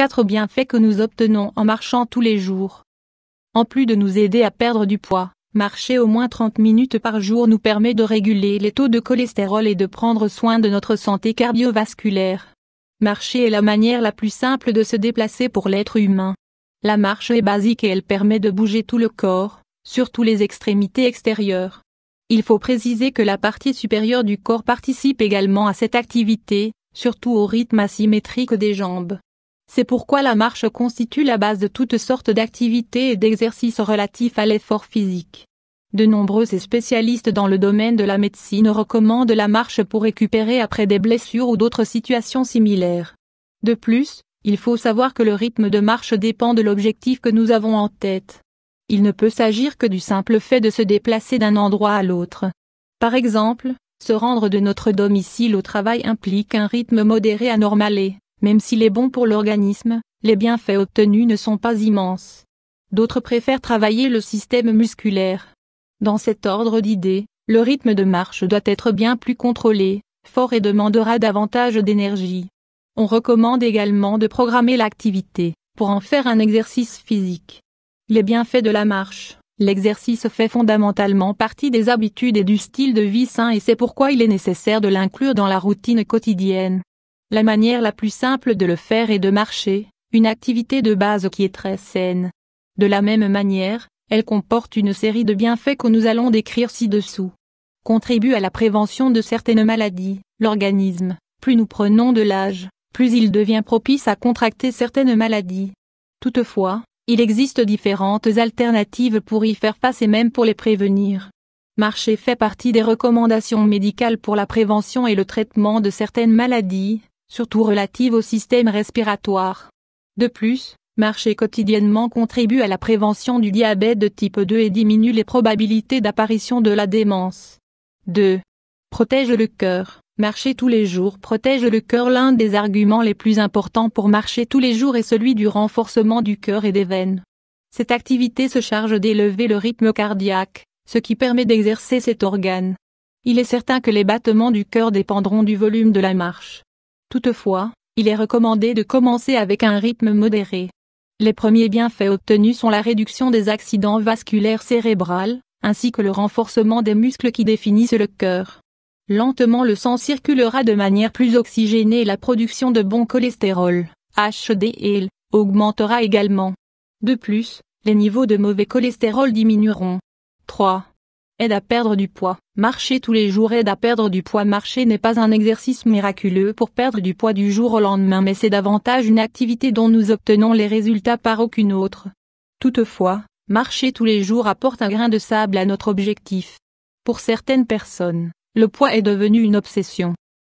quatre bienfaits que nous obtenons en marchant tous les jours. En plus de nous aider à perdre du poids, marcher au moins 30 minutes par jour nous permet de réguler les taux de cholestérol et de prendre soin de notre santé cardiovasculaire. Marcher est la manière la plus simple de se déplacer pour l'être humain. La marche est basique et elle permet de bouger tout le corps, surtout les extrémités extérieures. Il faut préciser que la partie supérieure du corps participe également à cette activité, surtout au rythme asymétrique des jambes. C'est pourquoi la marche constitue la base de toutes sortes d'activités et d'exercices relatifs à l'effort physique. De nombreux spécialistes dans le domaine de la médecine recommandent la marche pour récupérer après des blessures ou d'autres situations similaires. De plus, il faut savoir que le rythme de marche dépend de l'objectif que nous avons en tête. Il ne peut s'agir que du simple fait de se déplacer d'un endroit à l'autre. Par exemple, se rendre de notre domicile au travail implique un rythme modéré à normalé. Même s'il est bon pour l'organisme, les bienfaits obtenus ne sont pas immenses. D'autres préfèrent travailler le système musculaire. Dans cet ordre d'idées, le rythme de marche doit être bien plus contrôlé, fort et demandera davantage d'énergie. On recommande également de programmer l'activité, pour en faire un exercice physique. Les bienfaits de la marche. L'exercice fait fondamentalement partie des habitudes et du style de vie sain et c'est pourquoi il est nécessaire de l'inclure dans la routine quotidienne. La manière la plus simple de le faire est de marcher, une activité de base qui est très saine. De la même manière, elle comporte une série de bienfaits que nous allons décrire ci-dessous. Contribue à la prévention de certaines maladies. L'organisme, plus nous prenons de l'âge, plus il devient propice à contracter certaines maladies. Toutefois, il existe différentes alternatives pour y faire face et même pour les prévenir. Marcher fait partie des recommandations médicales pour la prévention et le traitement de certaines maladies, surtout relative au système respiratoire. De plus, marcher quotidiennement contribue à la prévention du diabète de type 2 et diminue les probabilités d'apparition de la démence. 2. Protège le cœur. Marcher tous les jours protège le cœur. L'un des arguments les plus importants pour marcher tous les jours est celui du renforcement du cœur et des veines. Cette activité se charge d'élever le rythme cardiaque, ce qui permet d'exercer cet organe. Il est certain que les battements du cœur dépendront du volume de la marche. Toutefois, il est recommandé de commencer avec un rythme modéré. Les premiers bienfaits obtenus sont la réduction des accidents vasculaires cérébrales, ainsi que le renforcement des muscles qui définissent le cœur. Lentement le sang circulera de manière plus oxygénée et la production de bon cholestérol, HDL, augmentera également. De plus, les niveaux de mauvais cholestérol diminueront. 3 aide à perdre du poids. Marcher tous les jours aide à perdre du poids. Marcher n'est pas un exercice miraculeux pour perdre du poids du jour au lendemain, mais c'est davantage une activité dont nous obtenons les résultats par aucune autre. Toutefois, marcher tous les jours apporte un grain de sable à notre objectif. Pour certaines personnes, le poids est devenu une obsession.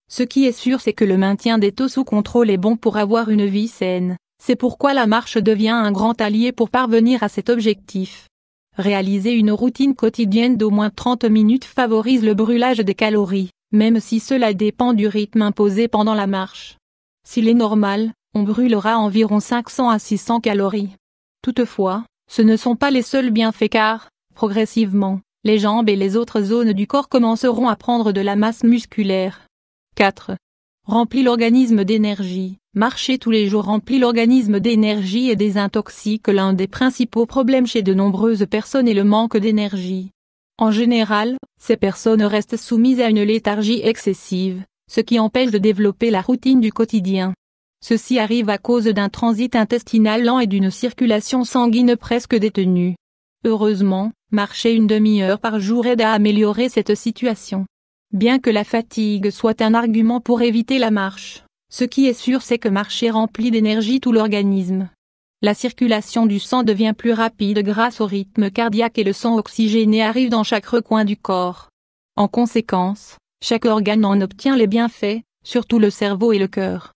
Ce qui est sûr, c'est que le maintien des taux sous contrôle est bon pour avoir une vie saine. C'est pourquoi la marche devient un grand allié pour parvenir à cet objectif. Réaliser une routine quotidienne d'au moins 30 minutes favorise le brûlage des calories, même si cela dépend du rythme imposé pendant la marche. S'il est normal, on brûlera environ 500 à 600 calories. Toutefois, ce ne sont pas les seuls bienfaits car, progressivement, les jambes et les autres zones du corps commenceront à prendre de la masse musculaire. 4. Remplit l'organisme d'énergie. Marcher tous les jours remplit l'organisme d'énergie et désintoxique l'un des principaux problèmes chez de nombreuses personnes est le manque d'énergie. En général, ces personnes restent soumises à une léthargie excessive, ce qui empêche de développer la routine du quotidien. Ceci arrive à cause d'un transit intestinal lent et d'une circulation sanguine presque détenue. Heureusement, marcher une demi-heure par jour aide à améliorer cette situation. Bien que la fatigue soit un argument pour éviter la marche, ce qui est sûr c'est que marcher remplit d'énergie tout l'organisme. La circulation du sang devient plus rapide grâce au rythme cardiaque et le sang oxygéné arrive dans chaque recoin du corps. En conséquence, chaque organe en obtient les bienfaits, surtout le cerveau et le cœur.